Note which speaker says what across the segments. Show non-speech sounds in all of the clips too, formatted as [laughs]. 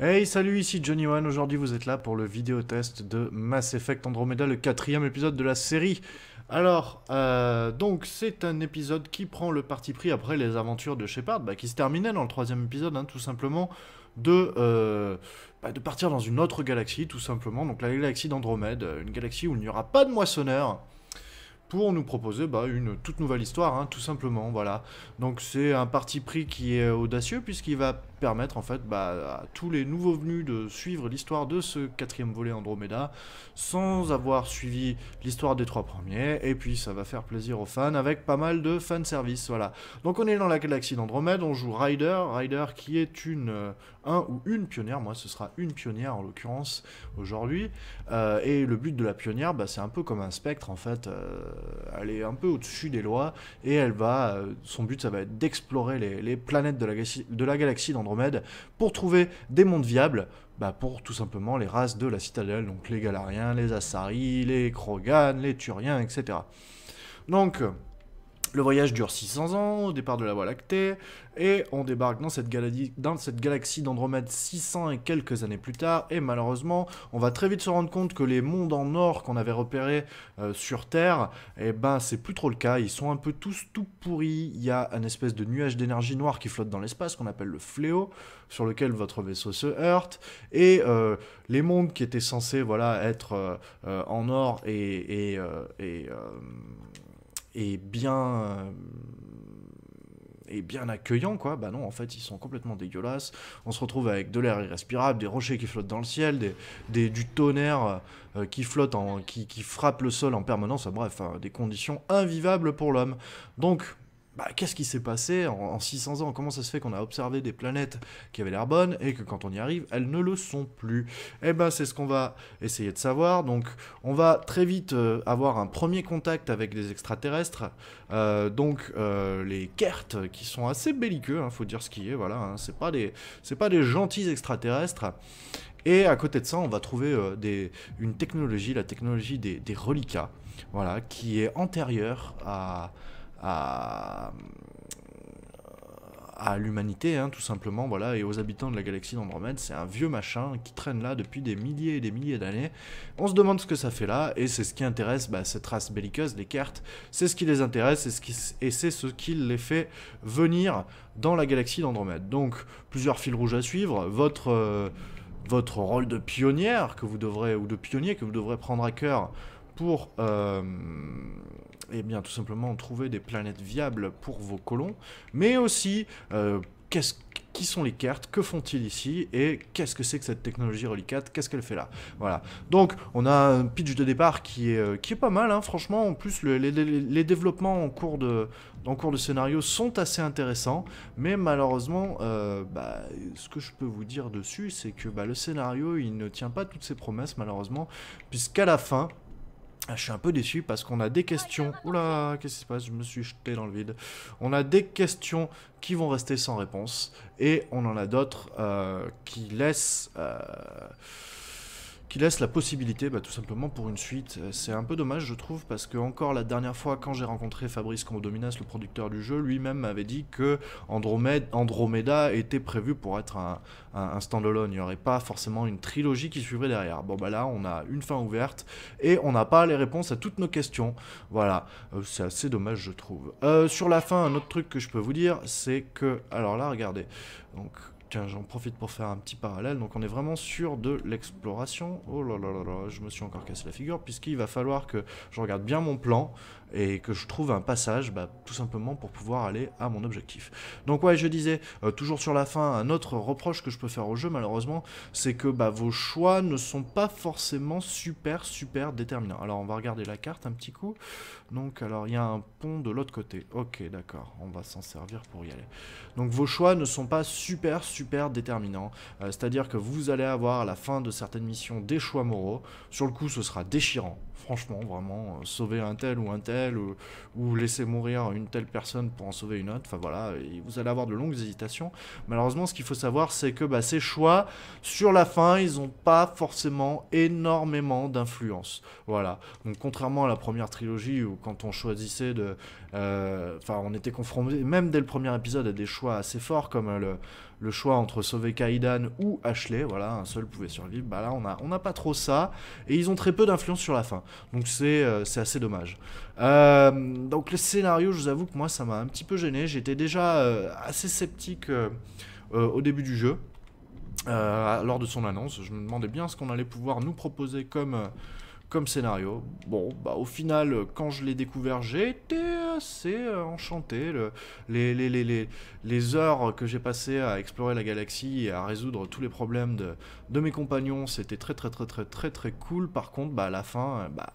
Speaker 1: Hey salut ici Johnny One, aujourd'hui vous êtes là pour le vidéo test de Mass Effect Andromeda, le quatrième épisode de la série. Alors, euh, donc c'est un épisode qui prend le parti pris après les aventures de Shepard, bah, qui se terminait dans le troisième épisode hein, tout simplement, de, euh, bah, de partir dans une autre galaxie tout simplement, donc la galaxie d'Andromède, euh, une galaxie où il n'y aura pas de moissonneurs, pour nous proposer bah, une toute nouvelle histoire, hein, tout simplement. Voilà. Donc c'est un parti pris qui est audacieux puisqu'il va permettre en fait bah, à tous les nouveaux venus de suivre l'histoire de ce quatrième volet Andromeda sans avoir suivi l'histoire des trois premiers. Et puis ça va faire plaisir aux fans avec pas mal de service, Voilà. Donc on est dans la galaxie d'Andromède, on joue Ryder, Ryder qui est une euh, un ou une pionnière. Moi ce sera une pionnière en l'occurrence aujourd'hui. Euh, et le but de la pionnière, bah, c'est un peu comme un spectre en fait. Euh, elle euh, est un peu au-dessus des lois et elle va, euh, son but ça va être d'explorer les, planètes de la, de la galaxie d'Andromède pour trouver des mondes viables bah pour tout simplement les races de la citadelle, donc les Galariens, les Asari, les Krogan, les Turiens, etc. Donc le voyage dure 600 ans, au départ de la Voie lactée, et on débarque dans cette, galaxie, d'Andromède 600 et quelques années plus tard, et malheureusement, on va très vite se rendre compte que les mondes en or qu'on avait repérés euh, sur Terre, eh ben c'est plus trop le cas, ils sont un peu tous tout pourris, il y a un espèce de nuage d'énergie noire qui flotte dans l'espace, qu'on appelle le fléau, sur lequel votre vaisseau se heurte, et euh, les mondes qui étaient censés voilà, être euh, en or et... et et bien et euh, bien accueillant, quoi. Bah non, en fait, ils sont complètement dégueulasses. On se retrouve avec de l'air irrespirable, des rochers qui flottent dans le ciel, des, du tonnerre euh, qui flotte, en, qui, frappe le sol en permanence. Bref, hein, des conditions invivables pour l'homme. Donc, bah, qu'est-ce qui s'est passé en, 600 ans Comment ça se fait qu'on a observé des planètes qui avaient l'air bonnes et que quand on y arrive, elles ne le sont plus Eh ben, c'est ce qu'on va essayer de savoir. Donc, on va très vite euh, avoir un premier contact avec euh, euh, les extraterrestres. donc, les Kert, qui sont assez belliqueux, il hein, faut dire ce qui est. Voilà, hein. c'est pas des, c'est pas des gentils extraterrestres. Et à côté de ça, on va trouver une technologie, la technologie des, des reliquats, voilà, qui est antérieure à à, l'humanité, hein, tout simplement, voilà, et aux habitants de la galaxie d'Andromède. C'est un vieux machin qui traîne là depuis des milliers et des milliers d'années. On se demande ce que ça fait là, et c'est ce qui intéresse bah, cette race belliqueuse, les cartes. C'est ce qui les intéresse, et, c'est ce qui les fait venir dans la galaxie d'Andromède. Donc, plusieurs fils rouges à suivre. Votre, euh, rôle de pionnière que vous devrez, ou de pionnier que vous devrez prendre à cœur pour... Euh, eh bien, tout simplement trouver des planètes viables pour vos colons, mais aussi euh, qui sont les cartes, que font-ils ici et qu'est-ce que c'est que cette technologie reliquate qu'est-ce qu'elle fait là. Voilà. Donc, on a un pitch de départ qui est, euh, qui est pas mal, hein. franchement. En plus, les, développements en cours, de, cours de scénario sont assez intéressants, mais malheureusement, euh, bah, ce que je peux vous dire dessus, c'est que bah, le scénario, il ne tient pas toutes ses promesses, malheureusement, puisqu'à la fin, ah, je suis un peu déçu parce qu'on a des questions. Oula, qu'est-ce qui se passe Je me suis jeté dans le vide. On a des questions qui vont rester sans réponse et on en a d'autres euh, qui laissent. Euh, qui laisse la possibilité bah, tout simplement pour une suite. Euh, c'est un peu dommage je trouve parce que encore la dernière fois quand j'ai rencontré Fabrice Comodominas, le producteur du jeu, lui-même m'avait dit que Andromeda, Andromeda était prévu pour être un, stand-alone. Il n'y aurait pas forcément une trilogie qui suivrait derrière. Bon bah là on a une fin ouverte et on n'a pas les réponses à toutes nos questions. Voilà, euh, c'est assez dommage je trouve. Euh, sur la fin, un autre truc que je peux vous dire, c'est que alors là regardez, donc j'en profite pour faire un petit parallèle. Donc on est vraiment sûr de l'exploration. Oh là là là là, je me suis encore cassé la figure, puisqu'il va falloir que je regarde bien mon plan, et que je trouve un passage bah, tout simplement pour pouvoir aller à mon objectif. Donc ouais, je disais, euh, toujours sur la fin, un autre reproche que je peux faire au jeu malheureusement, c'est que bah, vos choix ne sont pas forcément super super déterminants. Alors on va regarder la carte un petit coup. Donc alors il y a un pont de l'autre côté. Ok d'accord, on va s'en servir pour y aller. Donc vos choix ne sont pas super super déterminants. Euh, c'est-à-dire que vous allez avoir à la fin de certaines missions des choix moraux. Sur le coup ce sera déchirant. Franchement vraiment, euh, sauver un tel ou un tel ou, ou laisser mourir une telle personne pour en sauver une autre. Enfin voilà, et vous allez avoir de longues hésitations. Malheureusement, ce qu'il faut savoir, c'est que bah, ces choix, sur la fin, ils n'ont pas forcément énormément d'influence. Voilà. Donc contrairement à la première trilogie, où quand on choisissait de... Euh, enfin, on était confronté, même dès le premier épisode, à des choix assez forts, comme le le choix entre sauver Kaidan ou Ashley, voilà, un seul pouvait survivre, bah là on n'a on pas trop ça, et ils ont très peu d'influence sur la fin, donc c'est euh, assez dommage. Euh, donc le scénario, je vous avoue que moi ça m'a un petit peu gêné, j'étais déjà euh, assez sceptique au début du jeu, lors de son annonce, je me demandais bien ce qu'on allait pouvoir nous proposer comme comme scénario. Bon, bah au final, quand je l'ai découvert, j'ai été assez euh, enchanté. les, les, les, les, heures que j'ai passées à explorer la galaxie et à résoudre tous les problèmes de, de mes compagnons, c'était très très très très très très cool. Par contre, bah à la fin, euh, bah,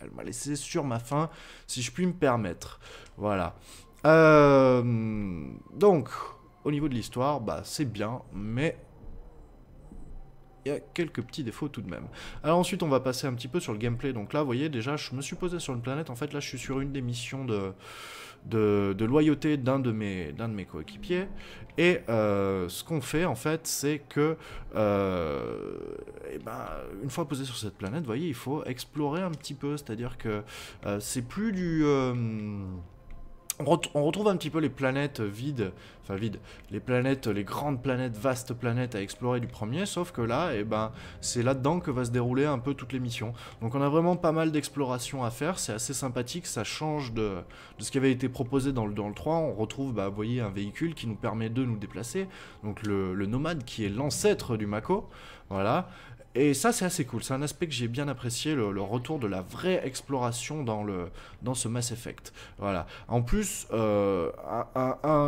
Speaker 1: elle m'a laissé sur ma fin, si je puis me permettre. Voilà. Euh, donc, au niveau de l'histoire, bah c'est bien, mais il y a quelques petits défauts tout de même. Alors ensuite on va passer un petit peu sur le gameplay, donc là vous voyez déjà je me suis posé sur une planète, en fait là je suis sur une des missions de, de, loyauté d'un de mes, de mes coéquipiers, et euh, ce qu'on fait en fait c'est que, euh, eh ben, une fois posé sur cette planète, vous voyez il faut explorer un petit peu, c'est-à-dire que euh, c'est plus du... On, retrouve un petit peu les planètes vides, enfin vides, les planètes, les grandes planètes, vastes planètes à explorer du premier, sauf que là, et eh ben, c'est là-dedans que va se dérouler un peu toutes les missions. Donc on a vraiment pas mal d'exploration à faire, c'est assez sympathique, ça change de, ce qui avait été proposé dans le, dans le 3, on retrouve, bah, vous voyez, un véhicule qui nous permet de nous déplacer, donc le, le nomade qui est l'ancêtre du Mako, voilà, et ça, c'est assez cool. C'est un aspect que j'ai bien apprécié, le, retour de la vraie exploration dans, le, dans ce Mass Effect. Voilà. En plus, euh,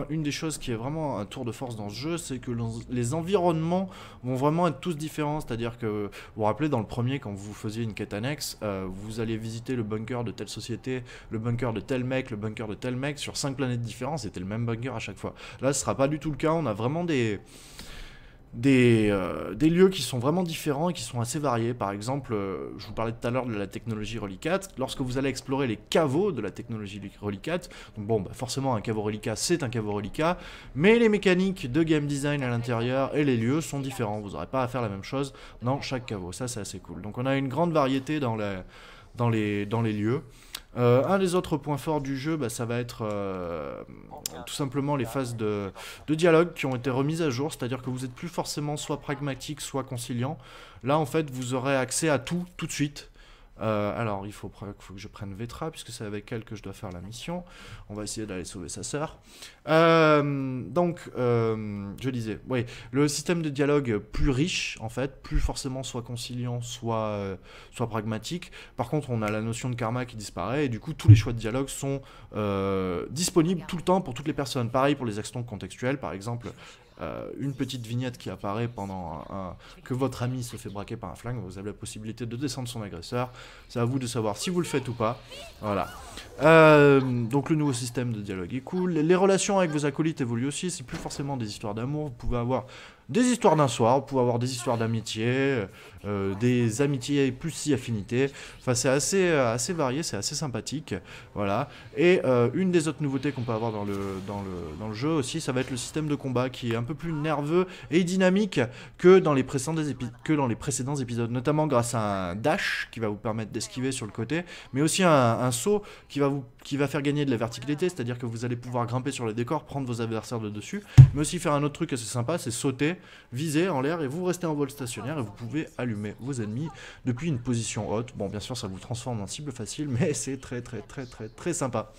Speaker 1: une des choses qui est vraiment un tour de force dans ce jeu, c'est que les environnements vont vraiment être tous différents. C'est-à-dire que, vous vous rappelez, dans le premier, quand vous faisiez une quête annexe, euh, vous allez visiter le bunker de telle société, le bunker de tel mec, le bunker de tel mec, sur cinq planètes différentes, c'était le même bunker à chaque fois. Là, ce sera pas du tout le cas. On a vraiment des euh, des, lieux qui sont vraiment différents et qui sont assez variés. Par exemple, euh, je vous parlais tout à l'heure de la technologie relicat. Lorsque vous allez explorer les caveaux de la technologie relicat, donc bon, bah, forcément un caveau reliquat, c'est un caveau reliquat. mais les mécaniques de game design à l'intérieur et les lieux sont différents. Vous n'aurez pas à faire la même chose dans chaque caveau. Ça, c'est assez cool. Donc on a une grande variété dans la dans les, dans les lieux. Euh, un des autres points forts du jeu, bah, ça va être euh, tout simplement les phases de, de, dialogue qui ont été remises à jour, c'est-à-dire que vous n'êtes plus forcément soit pragmatique, soit conciliant. Là, en fait, vous aurez accès à tout tout de suite. Euh, alors, il faut, que je prenne Vetra, puisque c'est avec elle que je dois faire la mission. On va essayer d'aller sauver sa sœur. Euh, donc, euh, je disais, oui, le système de dialogue plus riche, en fait, plus forcément soit conciliant, soit, soit pragmatique. Par contre, on a la notion de karma qui disparaît, et du coup, tous les choix de dialogue sont disponibles tout le temps pour toutes les personnes. Pareil pour les actions contextuelles, par exemple, euh, une petite vignette qui apparaît pendant que votre ami se fait braquer par un flingue, vous avez la possibilité de descendre son agresseur. C'est à vous de savoir si vous le faites ou pas. Voilà. Euh, donc le nouveau système de dialogue est cool. Les relations avec vos acolytes évoluent aussi. C'est plus forcément des histoires d'amour. Vous pouvez avoir des histoires d'un soir, on pouvez avoir des histoires d'amitié, euh, des amitiés plus si affinités. Enfin, c'est assez, euh, assez varié, c'est assez sympathique. Voilà. Et euh, une des autres nouveautés qu'on peut avoir dans le, dans, le, jeu aussi, ça va être le système de combat qui est un peu plus nerveux et dynamique que dans les précédents, que dans les précédents épisodes, notamment grâce à un dash qui va vous permettre d'esquiver sur le côté, mais aussi un, un, saut qui va, vous, qui va faire gagner de la verticalité, c'est-à-dire que vous allez pouvoir grimper sur les décors, prendre vos adversaires de dessus, mais aussi faire un autre truc assez sympa, c'est sauter viser en l'air et vous restez en vol stationnaire et vous pouvez allumer vos ennemis depuis une position haute. Bon, bien sûr, ça vous transforme en cible facile, mais [laughs] c'est très très très très très sympa.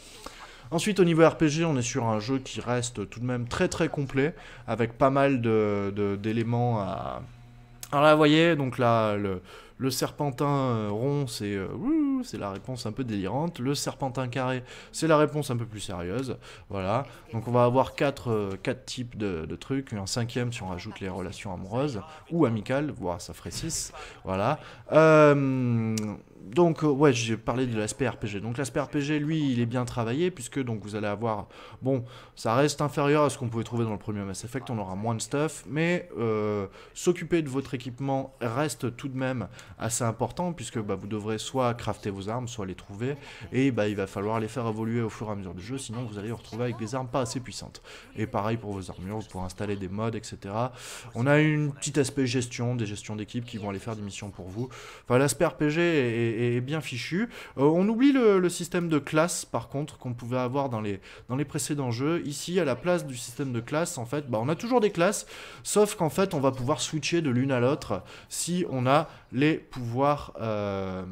Speaker 1: Ensuite, au niveau RPG, on est sur un jeu qui reste tout de même très très complet, avec pas mal d'éléments de, à... Alors là, vous voyez, donc là, le, serpentin euh, rond, c'est euh, c'est la réponse un peu délirante. Le serpentin carré, c'est la réponse un peu plus sérieuse. Voilà. Donc on va avoir quatre, euh, quatre types de, trucs. Un cinquième si on rajoute les relations amoureuses ou amicales. Voilà, ça ferait 6. Voilà. Euh, donc, euh, ouais, j'ai parlé de l'aspect RPG. Donc, l'aspect RPG, lui, il est bien travaillé, puisque donc vous allez avoir. Bon, ça reste inférieur à ce qu'on pouvait trouver dans le premier Mass Effect, on aura moins de stuff, mais euh, s'occuper de votre équipement reste tout de même assez important, puisque bah, vous devrez soit crafter vos armes, soit les trouver, et bah, il va falloir les faire évoluer au fur et à mesure du jeu, sinon vous allez vous retrouver avec des armes pas assez puissantes. Et pareil pour vos armures, pour installer des mods, etc. On a une petite aspect gestion, des gestions d'équipe qui vont aller faire des missions pour vous. Enfin, l'aspect RPG est, bien fichu. Euh, on oublie le, système de classe, par contre, qu'on pouvait avoir dans les, dans les précédents jeux. Ici, à la place du système de classe, en fait, bah, on a toujours des classes, sauf qu'en fait, on va pouvoir switcher de l'une à l'autre si on a les pouvoirs, euh,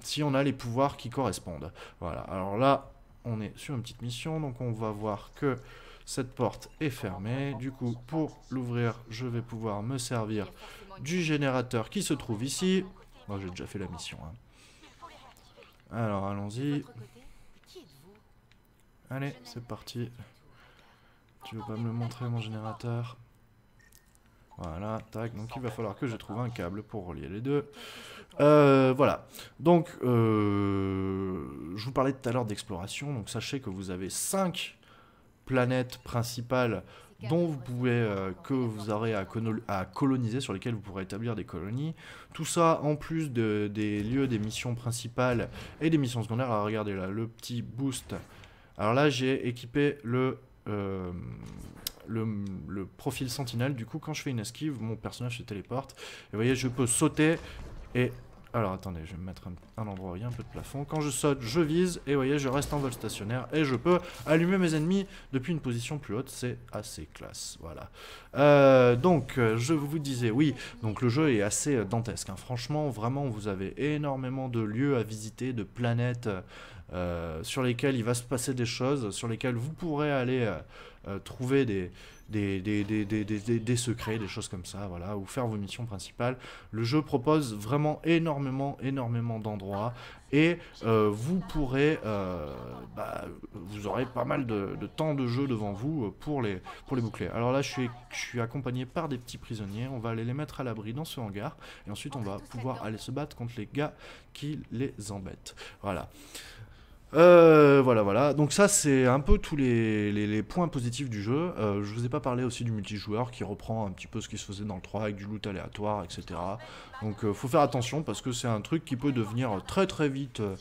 Speaker 1: si on a les pouvoirs qui correspondent. Voilà. Alors là, on est sur une petite mission, donc on va voir que cette porte est fermée. Du coup, pour l'ouvrir, je vais pouvoir me servir du générateur qui se trouve ici. Moi, j'ai déjà fait la mission. Hein. Alors, allons-y. Allez, c'est parti. Tu veux pas me le montrer, mon générateur voilà, tac, donc il va falloir que je trouve un câble pour relier les deux. Euh, voilà, donc euh, je vous parlais tout à l'heure d'exploration, donc sachez que vous avez 5 planètes principales dont vous pouvez, euh, que vous aurez à, coloniser, sur lesquels vous pourrez établir des colonies. Tout ça en plus des lieux des missions principales et des missions secondaires. Alors regardez là, le petit boost. Alors là, j'ai équipé le, euh, le, le, profil sentinelle. Du coup, quand je fais une esquive, mon personnage se téléporte. Et vous voyez, je peux sauter et alors attendez, je vais me mettre un, endroit où il y a un peu de plafond. Quand je saute, je vise et vous voyez, je reste en vol stationnaire et je peux allumer mes ennemis depuis une position plus haute. C'est assez classe, voilà. Euh, donc, euh, je vous disais, oui, donc le jeu est assez euh, dantesque. Hein. Franchement, vraiment, vous avez énormément de lieux à visiter, de planètes sur lesquelles il va se passer des choses, sur lesquelles vous pourrez aller trouver des des, des, secrets, des choses comme ça, voilà, ou faire vos missions principales. Le jeu propose vraiment énormément, énormément d'endroits et euh, vous pourrez, euh, bah, vous aurez pas mal de, temps de jeu devant vous euh, pour les, pour les boucler. Alors là, je suis, je suis accompagné par des petits prisonniers, on va aller les mettre à l'abri dans ce hangar et ensuite on ah, va pouvoir aller se battre contre les gars qui les embêtent. Voilà. Euh, voilà, voilà. Donc ça, c'est un peu tous les, points positifs du jeu. Euh, je vous ai pas parlé aussi du multijoueur qui reprend un petit peu ce qui se faisait dans le 3 avec du loot aléatoire, etc. Donc euh, faut faire attention parce que c'est un truc qui peut devenir très très vite euh,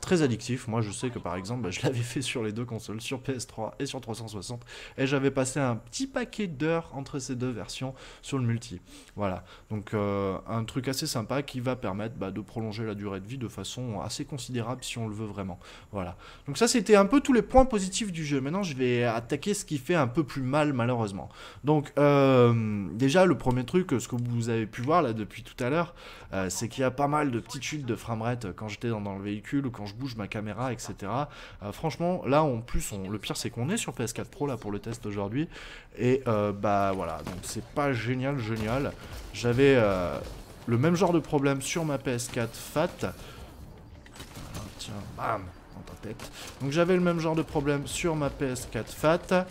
Speaker 1: très addictif. Moi, je sais que par exemple, bah, je l'avais fait sur les deux consoles, sur PS3 et sur 360, et j'avais passé un petit paquet d'heures entre ces deux versions sur le multi. Voilà. Donc un truc assez sympa qui va permettre bah, de prolonger la durée de vie de façon assez considérable si on le veut vraiment. Voilà. Donc ça, c'était un peu tous les points positifs du jeu. Maintenant, je vais attaquer ce qui fait un peu plus mal, malheureusement. Donc, euh, déjà, le premier truc, ce que vous avez pu voir là depuis tout à l'heure, euh, c'est qu'il y a pas mal de petites chutes de framerate euh, quand j'étais dans, le véhicule ou quand je bouge ma caméra, etc. franchement, là, en plus, on, le pire, c'est qu'on est sur PS4 Pro là pour le test aujourd'hui. Et bah voilà, donc c'est pas génial, génial. J'avais le même genre de problème sur ma PS4 Fat. Ah, tiens, bam donc j'avais le même genre de problème sur ma PS4 Fat.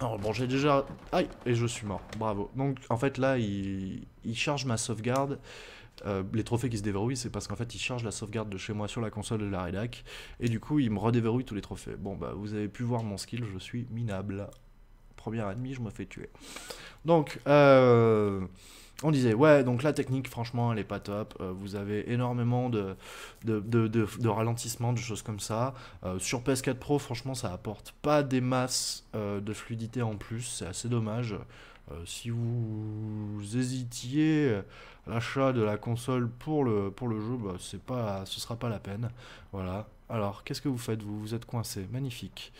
Speaker 1: Alors bon, j'ai déjà... Aïe Et je suis mort, bravo. Donc en fait là, il, charge ma sauvegarde. Euh, les trophées qui se déverrouillent, c'est parce qu'en fait, il charge la sauvegarde de chez moi sur la console de la Redac. et du coup, il me redéverrouille tous les trophées. Bon, bah, vous avez pu voir mon skill, je suis minable. Première ennemie, je me fais tuer. Donc, euh on disait ouais donc la technique franchement elle est pas top euh, vous avez énormément de de, de, de, choses comme ça euh, sur PS4 Pro franchement ça apporte pas des masses euh, de fluidité en plus c'est assez dommage si vous hésitiez à l'achat de la console pour le pour le jeu bah, c'est pas ce sera pas la peine voilà alors qu'est-ce que vous faites vous vous êtes coincé magnifique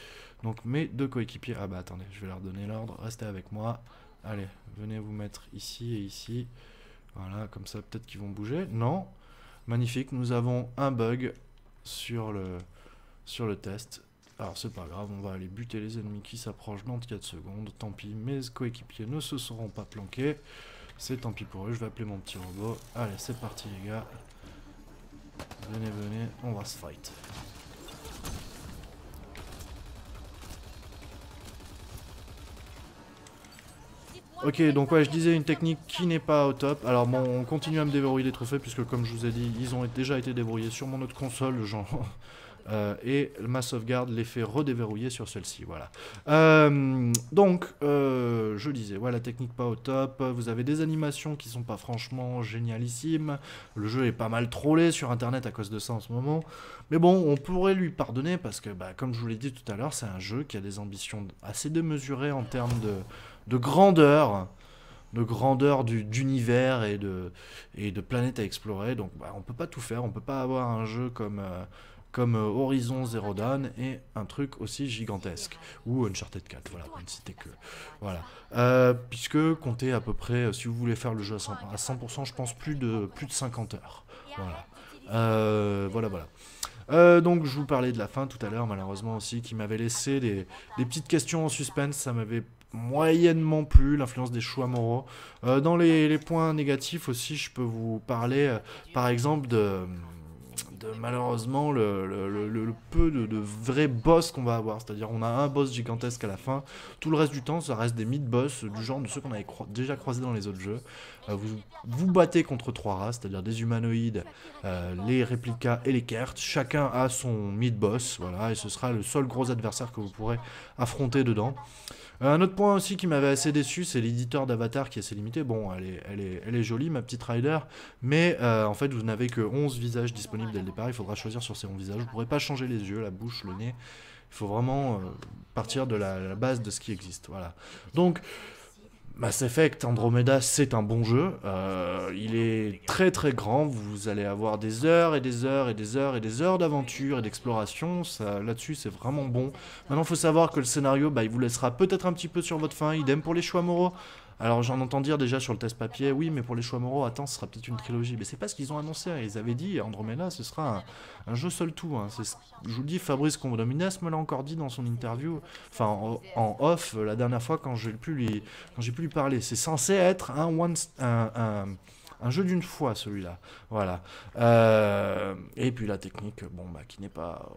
Speaker 1: donc mes deux coéquipiers ah bah attendez je vais leur donner l'ordre restez avec moi Allez, venez vous mettre ici et ici. Voilà, comme ça, peut-être qu'ils vont bouger. Non. Magnifique, nous avons un bug sur le, sur le test. Alors c'est pas grave, on va aller buter les ennemis qui s'approchent dans 4 secondes. Tant pis, mes coéquipiers ne se seront pas planqués. C'est tant pis pour eux, je vais appeler mon petit robot. Allez, c'est parti les gars. Venez, venez, on va se fight. Ok, donc ouais, je disais une technique qui n'est pas au top. Alors bon, on continue à me déverrouiller les trophées, puisque comme je vous ai dit, ils ont déjà été déverrouillés sur mon autre console, genre... Euh, et ma sauvegarde les fait redéverrouiller sur celle-ci. Voilà. Euh, donc, euh, je disais, voilà, la technique pas au top. Vous avez des animations qui sont pas franchement génialissimes. Le jeu est pas mal trollé sur internet à cause de ça en ce moment. Mais bon, on pourrait lui pardonner parce que, bah, comme je vous l'ai dit tout à l'heure, c'est un jeu qui a des ambitions assez démesurées en termes de, grandeur de grandeur d'univers et de, et de planètes à explorer. Donc bah, on peut pas tout faire, on peut pas avoir un jeu comme, comme euh, Horizon Zero Dawn et un truc aussi gigantesque, ou Uncharted 4, voilà, pour ne citer que. Voilà. Euh, puisque comptez à peu près, euh, si vous voulez faire le jeu à 100%, je pense plus de, plus de 50 heures. Voilà. voilà, voilà. donc je vous parlais de la fin tout à l'heure, malheureusement aussi, qui m'avait laissé des, des petites questions en suspense, ça m'avait moyennement plu, l'influence des choix moraux. dans les, points négatifs aussi, je peux vous parler, par exemple, de malheureusement le, peu de, vrais boss qu'on va avoir. C'est-à-dire on a un boss gigantesque à la fin, tout le reste du temps ça reste des mid-boss du genre de ceux qu'on avait déjà croisés dans les autres jeux. Euh, vous vous battez contre trois races, c'est-à-dire des humanoïdes, euh, les réplicas et les cartes, Chacun a son mid-boss, voilà, et ce sera le seul gros adversaire que vous pourrez affronter dedans. Un autre point aussi qui m'avait assez déçu, c'est l'éditeur d'Avatar qui est assez limité. Bon, elle est, elle elle est jolie, ma petite rider, mais euh, en fait, vous n'avez que 11 visages disponibles dès le départ. Il faudra choisir sur ces 11 visages. Vous ne pourrez pas changer les yeux, la bouche, le nez. Il faut vraiment euh, partir de la, base de ce qui existe. Voilà. Donc, Mass Effect Andromeda, c'est un bon jeu. Euh, il est très très grand. Vous allez avoir des heures et des heures et des heures et des heures d'aventure et d'exploration. Là-dessus, c'est vraiment bon. Maintenant, il faut savoir que le scénario, bah, il vous laissera peut-être un petit peu sur votre faim. Idem pour les choix moraux. Alors j'en entends dire déjà sur le test papier, oui, mais pour les choix moraux, attends, ce sera peut-être une trilogie. Mais c'est pas ce qu'ils ont annoncé. Hein. Ils avaient dit, Andromeda, ce sera un, jeu seul tout. Hein. je vous le dis, Fabrice Condominas me l'a encore dit dans son interview, enfin en, off, euh, la dernière fois quand j'ai pu lui, quand parler. C'est censé être un Un, jeu d'une fois celui-là, voilà. Euh, et puis la technique, bon bah qui n'est pas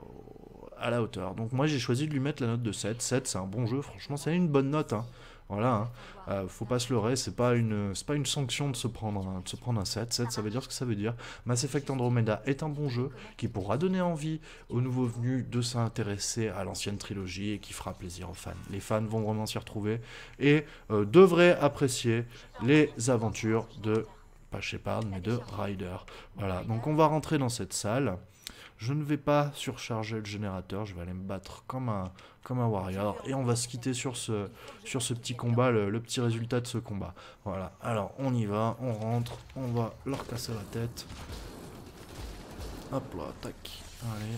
Speaker 1: à la hauteur. Donc moi j'ai choisi de lui mettre la note de 7. 7 c'est un bon jeu, franchement c'est une bonne note. Hein. Voilà, il hein. euh, faut pas se leurrer, c'est pas une c'est pas une sanction de se prendre un, de se prendre un 7. 7 ça veut dire ce que ça veut dire. Mass Effect Andromeda est un bon jeu qui pourra donner envie aux nouveaux venus de s'intéresser à l'ancienne trilogie et qui fera plaisir aux fans. Les fans vont vraiment s'y retrouver et euh, devraient apprécier les aventures de pas Shepard mais de Ryder. Voilà, donc on va rentrer dans cette salle. Je ne vais pas surcharger le générateur, je vais aller me battre comme un, comme un warrior. Et on va se quitter sur ce, sur ce petit combat, le, le petit résultat de ce combat. Voilà, alors on y va, on rentre, on va leur casser la tête. Hop là, tac, allez.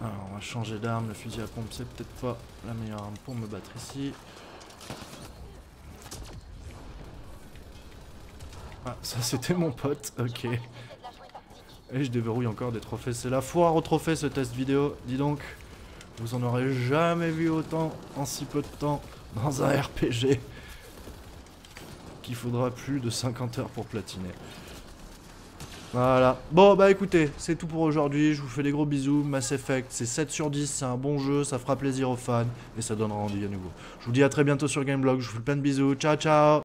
Speaker 1: Alors on va changer d'arme, le fusil à pompe c'est peut-être pas la meilleure arme pour me battre ici. Ah, ça c'était mon pote, ok. Et je déverrouille encore des trophées. C'est la foire aux trophées ce test vidéo, dis donc. Vous en aurez jamais vu autant en si peu de temps dans un [laughs] RPG. Qu'il faudra plus de 50 heures pour platiner. Voilà. Bon, bah écoutez, c'est tout pour aujourd'hui. Je vous fais des gros bisous. Mass Effect, c'est 7 sur 10. C'est un bon jeu. Ça fera plaisir aux fans. Et ça donnera envie à nouveau. Je vous dis à très bientôt sur Gameblog. Je vous fais plein de bisous. Ciao, ciao